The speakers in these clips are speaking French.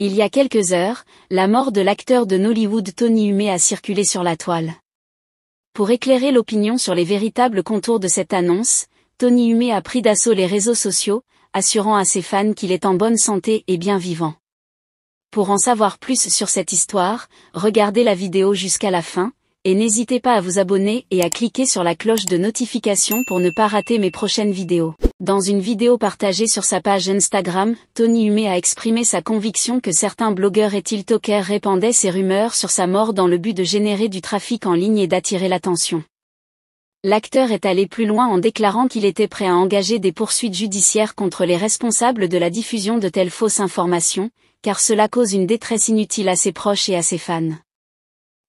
Il y a quelques heures, la mort de l'acteur de Nollywood Tony Hume a circulé sur la toile. Pour éclairer l'opinion sur les véritables contours de cette annonce, Tony Hume a pris d'assaut les réseaux sociaux, assurant à ses fans qu'il est en bonne santé et bien vivant. Pour en savoir plus sur cette histoire, regardez la vidéo jusqu'à la fin, et n'hésitez pas à vous abonner et à cliquer sur la cloche de notification pour ne pas rater mes prochaines vidéos. Dans une vidéo partagée sur sa page Instagram, Tony Hume a exprimé sa conviction que certains blogueurs et tiltokers répandaient ses rumeurs sur sa mort dans le but de générer du trafic en ligne et d'attirer l'attention. L'acteur est allé plus loin en déclarant qu'il était prêt à engager des poursuites judiciaires contre les responsables de la diffusion de telles fausses informations, car cela cause une détresse inutile à ses proches et à ses fans.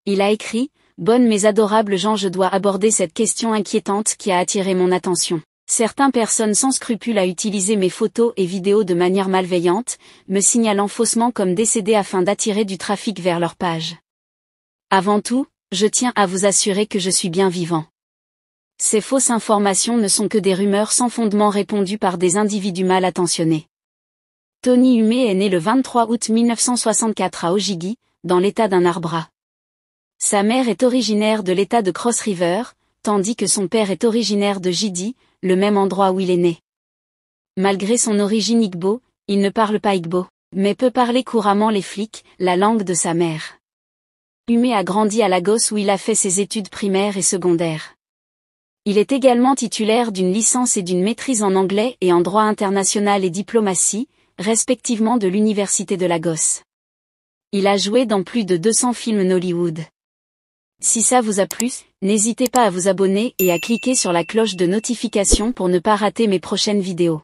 Il a écrit, Bonne mais adorables gens je dois aborder cette question inquiétante qui a attiré mon attention. Certaines personnes sans scrupules à utiliser mes photos et vidéos de manière malveillante, me signalant faussement comme décédé afin d'attirer du trafic vers leur page. Avant tout, je tiens à vous assurer que je suis bien vivant. Ces fausses informations ne sont que des rumeurs sans fondement répondues par des individus mal attentionnés. Tony Humé est né le 23 août 1964 à Ojigi, dans l'état d'un arbre. Sa mère est originaire de l'État de Cross River, tandis que son père est originaire de Jidi, le même endroit où il est né. Malgré son origine Igbo, il ne parle pas Igbo, mais peut parler couramment les flics, la langue de sa mère. Humé a grandi à Lagos où il a fait ses études primaires et secondaires. Il est également titulaire d'une licence et d'une maîtrise en anglais et en droit international et diplomatie, respectivement de l'Université de Lagos. Il a joué dans plus de 200 films Nollywood. Si ça vous a plu, n'hésitez pas à vous abonner et à cliquer sur la cloche de notification pour ne pas rater mes prochaines vidéos.